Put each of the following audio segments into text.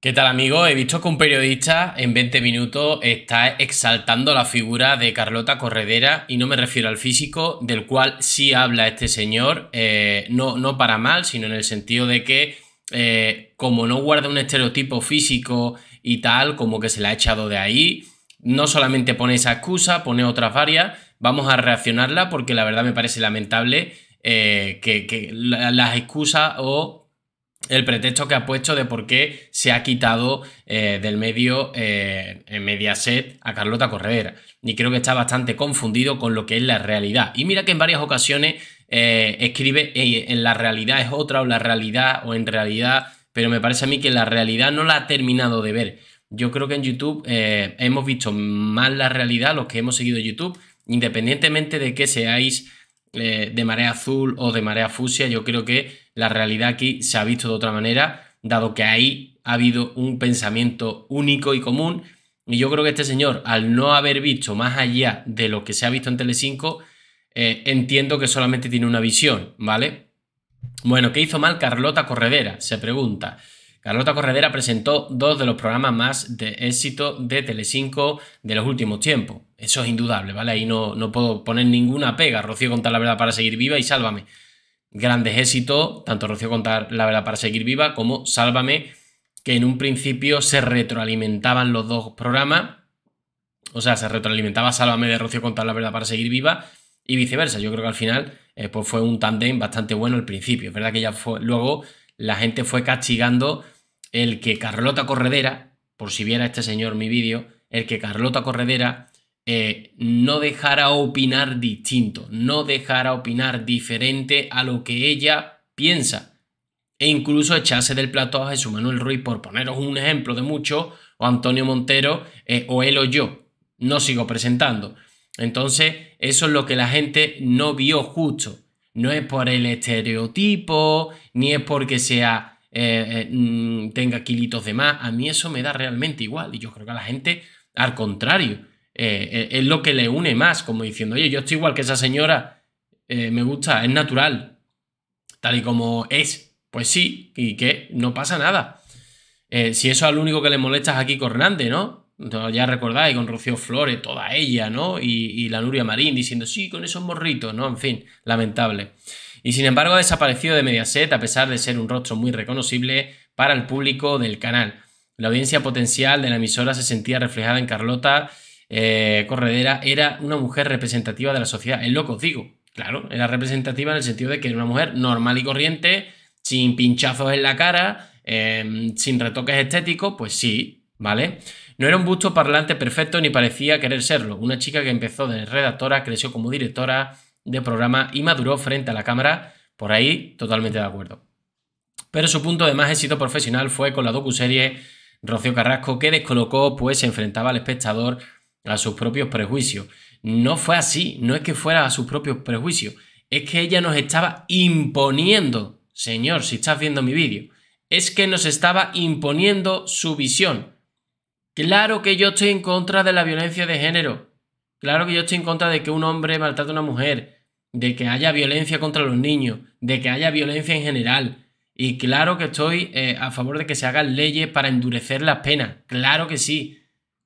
¿Qué tal amigos? He visto que un periodista en 20 minutos está exaltando la figura de Carlota Corredera y no me refiero al físico, del cual sí habla este señor, eh, no, no, para mal, sino en el sentido de que eh, como no guarda un estereotipo físico y tal, como que se la ha echado de ahí, no solamente pone esa excusa, pone otras varias, vamos a reaccionarla porque la verdad me parece lamentable eh, que, que las excusas o el pretexto que ha puesto de por qué se ha quitado eh, del medio eh, en Mediaset a Carlota Corredera. Y creo que está bastante confundido con lo que es la realidad. Y mira que en varias ocasiones eh, escribe en la realidad es otra o la realidad o en realidad, pero me parece a mí que la realidad no la ha terminado de ver. Yo creo que en YouTube hemos visto más la realidad los que hemos seguido YouTube, independientemente de que seáis eh, de marea azul o de marea fusia, yo creo que la realidad aquí se ha visto de otra manera, dado que ahí ha habido un pensamiento único y común. Y yo creo que este señor, al no haber visto más allá de lo que se ha visto en Telecinco, 5 eh, entiendo que solamente tiene una visión, ¿vale? Bueno, ¿qué hizo mal Carlota Corredera? Se pregunta. Carlota Corredera presentó dos de los programas más de éxito de Telecinco de los últimos tiempos. Eso es indudable, ¿vale? Ahí no, no puedo poner ninguna pega. Rocío Contar la Verdad para Seguir Viva y Sálvame. Grandes éxitos, tanto Rocío Contar la Verdad para Seguir Viva como Sálvame, que en un principio se retroalimentaban los dos programas. O sea, se retroalimentaba Sálvame de Rocío Contar la Verdad para Seguir Viva y viceversa. Yo creo que al final eh, pues fue un tandem bastante bueno al principio. Es verdad que ya fue, luego la gente fue castigando el que Carlota Corredera, por si viera este señor mi vídeo, el que Carlota Corredera eh, no dejara opinar distinto, no dejara opinar diferente a lo que ella piensa. E incluso echarse del plato a Jesús Manuel Ruiz, por poneros un ejemplo de mucho, o Antonio Montero, eh, o él o yo. No sigo presentando. Entonces, eso es lo que la gente no vio justo. No es por el estereotipo, ni es porque sea eh, eh, mm, tenga kilitos de más. A mí eso me da realmente igual. Y yo creo que a la gente, al contrario, eh, es lo que le une más, como diciendo, oye, yo estoy igual que esa señora, eh, me gusta, es natural, tal y como es. Pues sí, y que no pasa nada. Eh, si eso es lo único que le molesta es aquí ¿no? ya recordáis, con Rocío Flores, toda ella, ¿no? Y, la Nuria Marín diciendo, sí, con esos morritos, ¿no? En fin, lamentable. Y sin embargo ha desaparecido de Mediaset a pesar de ser un rostro muy reconocible para el público del canal. La audiencia potencial de la emisora se sentía reflejada en Carlota eh, Corredera era una mujer representativa de la sociedad. Es lo que os digo. Claro, era representativa en el sentido de que era una mujer normal y corriente, sin pinchazos en la cara, em, sin retoques estéticos, pues sí, ¿vale? No era un busto parlante perfecto ni parecía querer serlo. Una chica que empezó de redactora, creció como directora de programa y maduró frente a la cámara. Por ahí, totalmente de acuerdo. Pero su punto de más éxito profesional fue con la docu-serie Rocío Carrasco, que descolocó, pues se enfrentaba al espectador a sus propios prejuicios. No fue así, no es que fuera a sus propios prejuicios, es que ella nos estaba imponiendo, señor, si estás viendo mi vídeo, es que nos estaba imponiendo su visión. Claro que yo estoy en contra de la violencia de género, claro que yo estoy en contra de que un hombre maltrate a una mujer, de que haya violencia contra los niños, de que haya violencia en general. Y claro que estoy eh, a favor de que se hagan leyes para endurecer las penas, claro que sí,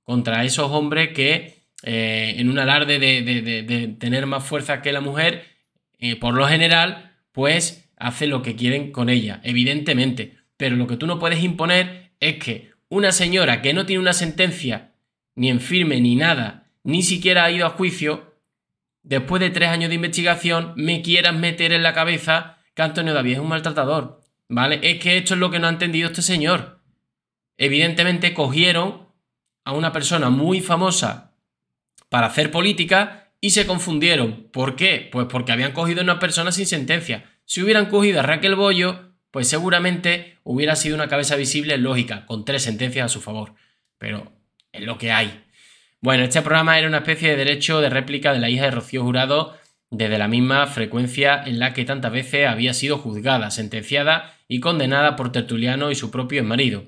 contra esos hombres que eh, en un alarde de, tener más fuerza que la mujer, eh, por lo general, pues hacen lo que quieren con ella, evidentemente. Pero lo que tú no puedes imponer es que una señora que no tiene una sentencia ni en firme ni nada, ni siquiera ha ido a juicio, después de tres años de investigación, me quieras meter en la cabeza que Antonio David es un maltratador. ¿Vale? Es que esto es lo que no ha entendido este señor. Evidentemente cogieron a una persona muy famosa para hacer política y se confundieron. ¿Por qué? Pues porque habían cogido a una persona sin sentencia. Si hubieran cogido a Raquel Bollo, pues seguramente hubiera sido una cabeza visible lógica, con tres sentencias a su favor. Pero es lo que hay. Bueno, este programa era una especie de derecho de réplica de la hija de Rocío Jurado desde la misma frecuencia en la que tantas veces había sido juzgada, sentenciada y condenada por Tertuliano y su propio marido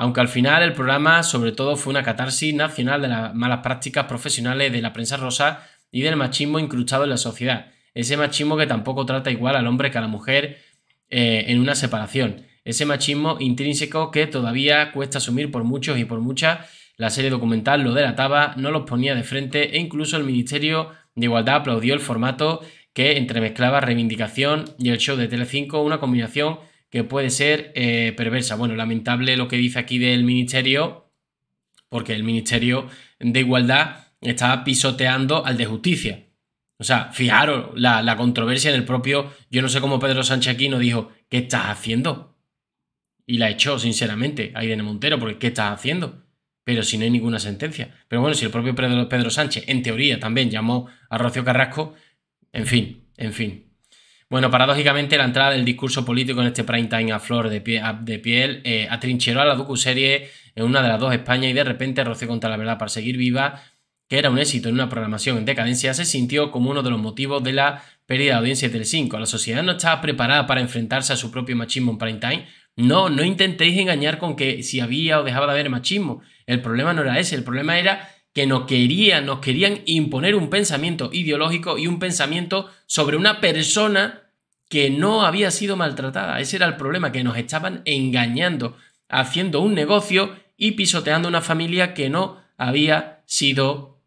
aunque al final el programa sobre todo fue una catarsis nacional de las malas prácticas profesionales de la prensa rosa y del machismo incrustado en la sociedad. Ese machismo que tampoco trata igual al hombre que a la mujer eh, en una separación. Ese machismo intrínseco que todavía cuesta asumir por muchos y por muchas. La serie documental lo delataba, no los ponía de frente e incluso el Ministerio de Igualdad aplaudió el formato que entremezclaba reivindicación y el show de Telecinco, una combinación que puede ser eh, perversa. Bueno, lamentable lo que dice aquí del Ministerio, porque el Ministerio de Igualdad está pisoteando al de Justicia. O sea, fijaros la, controversia en el propio, yo no sé cómo Pedro Sánchez aquí no dijo, ¿qué estás haciendo? Y la echó, sinceramente, a Irene Montero, porque ¿qué estás haciendo? Pero si no hay ninguna sentencia. Pero bueno, si el propio Pedro, Pedro Sánchez, en teoría, también llamó a Rocío Carrasco, en fin, en fin. Bueno, paradójicamente, la entrada del discurso político en este prime time a flor de, pie, piel eh, atrincheró a la docu-serie en una de las dos España y de repente Rocío contra la verdad para seguir viva, que era un éxito en una programación en decadencia, se sintió como uno de los motivos de la pérdida de audiencia del 5. La sociedad no estaba preparada para enfrentarse a su propio machismo en prime time. No, no intentéis engañar con que si había o dejaba de haber machismo. El problema no era ese, el problema era que nos querían, nos querían imponer un pensamiento ideológico y un pensamiento sobre una persona que no había sido maltratada. Ese era el problema, que nos estaban engañando, haciendo un negocio y pisoteando una familia que no había sido,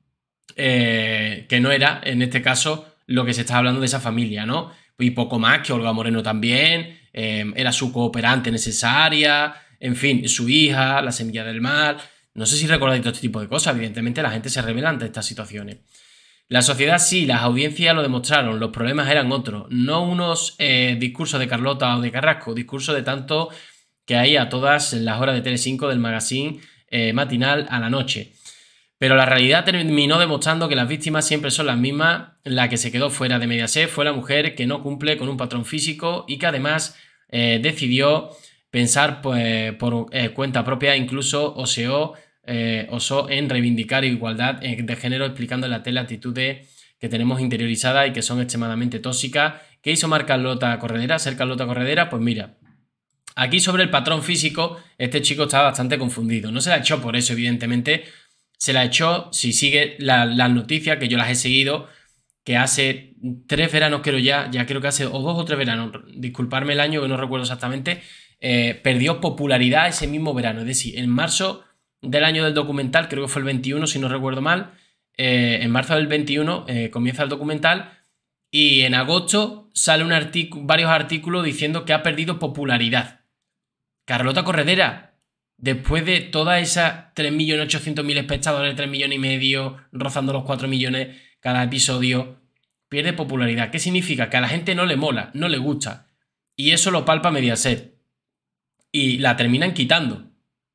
eh, que no era, en este caso, lo que se está hablando de esa familia, ¿no? Y poco más, que Olga Moreno también, eh, era su cooperante necesaria, en fin, su hija, la semilla del mal. No sé si recordáis todo este tipo de cosas. Evidentemente la gente se revela ante estas situaciones. La sociedad sí, las audiencias lo demostraron, los problemas eran otros. No unos eh, discursos de Carlota o de Carrasco, discursos de tanto que hay a todas las horas de Tele5 del magazine eh, matinal a la noche. Pero la realidad terminó demostrando que las víctimas siempre son las mismas. La que se quedó fuera de Mediaset fue la mujer que no cumple con un patrón físico y que además eh, decidió pensar pues, por eh, cuenta propia, incluso eh, osó en reivindicar igualdad eh, de género explicando la tela actitudes que tenemos interiorizadas y que son extremadamente tóxicas. ¿Qué hizo Mar Carlota Corredera? ¿Ser Carlota Corredera? Pues mira, aquí sobre el patrón físico, este chico está bastante confundido. No se la echó por eso, evidentemente. Se la echó, si sigue las noticias, que yo las he seguido, que hace tres veranos creo ya, ya creo que hace o dos o tres veranos, disculparme el año que no recuerdo exactamente, eh, perdió popularidad ese mismo verano. Es decir, en marzo del año del documental, creo que fue el 21, si no recuerdo mal, eh, en marzo del 21 eh, comienza el documental y en agosto sale un varios artículos diciendo que ha perdido popularidad. Carlota Corredera, después de todas esas 3.800.000 espectadores, 3 millones y medio, rozando los 4 millones cada episodio, pierde popularidad. ¿Qué significa? Que a la gente no le mola, no le gusta. Y eso lo palpa Mediaset y la terminan quitando.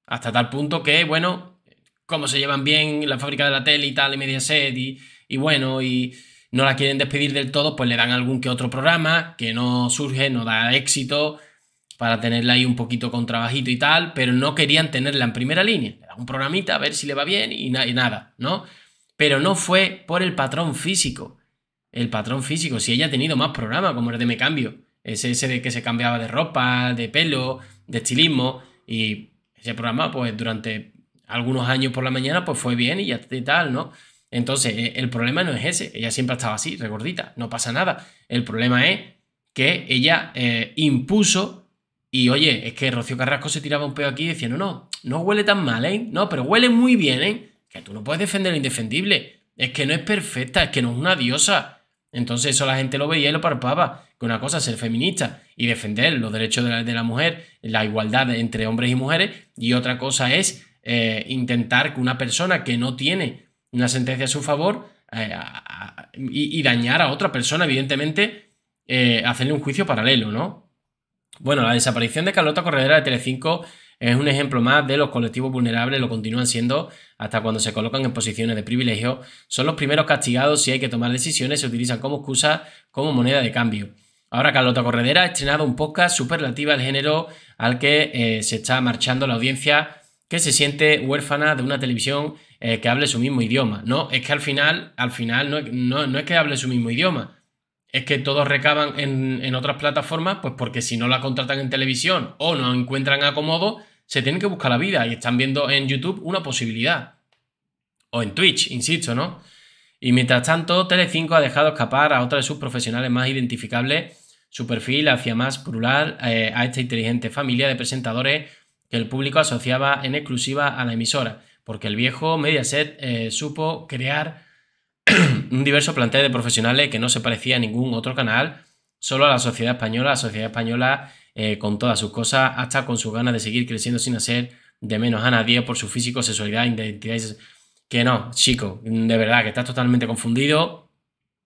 Hasta tal punto que, bueno, como se llevan bien la fábrica de la tele y tal, y media y, y bueno, y no la quieren despedir del todo, pues le dan algún que otro programa que no surge, no da éxito, para tenerla ahí un poquito con trabajito y tal, pero no querían tenerla en primera línea. un programita a ver si le va bien y, nada, ¿no? Pero no fue por el patrón físico. El patrón físico, si ella ha tenido más programas, como el de Me Cambio, ese, ese de que se cambiaba de ropa, de pelo, de estilismo y ese programa pues durante algunos años por la mañana pues fue bien y ya y tal, ¿no? Entonces, e, el problema no es ese, ella siempre ha estado así, regordita, no pasa nada. El problema es que ella eh, impuso y oye, es que Rocío Carrasco se tiraba un pedo aquí diciendo, no, no huele tan mal, ¿eh? No, pero huele muy bien, ¿eh? Que tú no puedes defender lo indefendible. Es que no es perfecta, es que no es una diosa. Entonces eso la gente lo veía y lo palpaba. que una cosa es ser feminista y defender los derechos de la, mujer, la igualdad entre hombres y mujeres, y otra cosa es eh, intentar que una persona que no tiene una sentencia a su favor eh, y, dañar a otra persona, evidentemente, eh, hacerle un juicio paralelo, ¿no? Bueno, la desaparición de Carlota Corredera de Telecinco es un ejemplo más de los colectivos vulnerables, lo continúan siendo hasta cuando se colocan en posiciones de privilegio. Son los primeros castigados si hay que tomar decisiones, se utilizan como excusa, como moneda de cambio. Ahora Carlota Corredera ha estrenado un podcast superlativa al género al que eh, se está marchando la audiencia que se siente huérfana de una televisión eh, que hable su mismo idioma. No, es que al final, al final no, es que hable su mismo idioma. Es que todos recaban en, en, otras plataformas, pues porque si no la contratan en televisión o no encuentran acomodo, se tienen que buscar la vida y están viendo en YouTube una posibilidad. O en Twitch, insisto, ¿no? Y mientras tanto, Telecinco ha dejado escapar a otra de sus profesionales más identificables su perfil hacia más plural eh, a esta inteligente familia de presentadores que el público asociaba en exclusiva a la emisora, porque el viejo Mediaset eh, supo crear un diverso plantel de profesionales que no se parecía a ningún otro canal, solo a la sociedad española, la sociedad española eh, con todas sus cosas, hasta con sus ganas de seguir creciendo sin hacer de menos a nadie por su físico, sexualidad, identidad. Que no, chico, de verdad que estás totalmente confundido.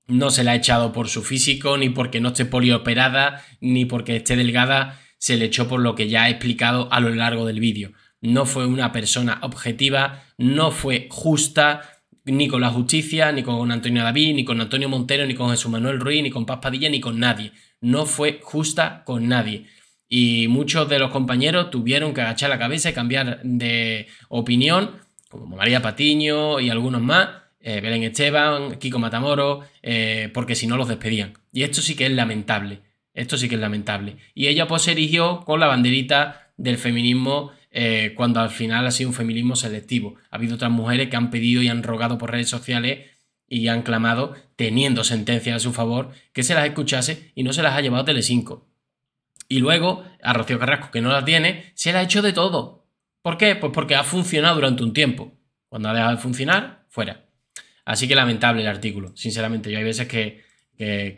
No se la ha echado por su físico, ni porque no esté polioperada, ni porque esté delgada. Se le echó por lo que ya he explicado a lo largo del vídeo. No fue una persona objetiva, no fue justa, ni con la justicia, ni con Antonio David, ni con Antonio Montero, ni con Jesús Manuel Ruiz, ni con Paz Padilla, ni con nadie. No fue justa con nadie. Y muchos de los compañeros tuvieron que agachar la cabeza y cambiar de opinión, como María Patiño y algunos más, eh, Belén Esteban, Kiko Matamoro, eh, porque si no los despedían. Y esto sí que es lamentable. Esto sí que es lamentable. Y ella pues se erigió con la banderita del feminismo eh, cuando al final ha sido un feminismo selectivo. Ha habido otras mujeres que han pedido y han rogado por redes sociales y han clamado, teniendo sentencias a su favor, que se las escuchase y no se las ha llevado Telecinco. Y luego, a Rocío Carrasco, que no la tiene, se la ha hecho de todo. ¿Por qué? Pues porque ha funcionado durante un tiempo. Cuando ha dejado de funcionar, fuera. Así que lamentable el artículo, sinceramente. Yo hay veces que,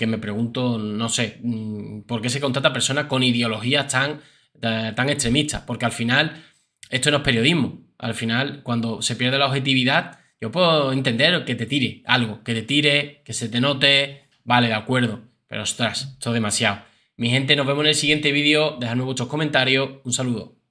me pregunto, no sé, mm, ¿por qué se contrata personas con ideologías tan tan extremistas, porque al final esto no es periodismo. Al final, cuando se pierde la objetividad, yo puedo entender que te tire algo, que te tire, que se te note, vale, de acuerdo, pero ostras, esto es demasiado. Mi gente, nos vemos en el siguiente vídeo, dejadme muchos comentarios, un saludo.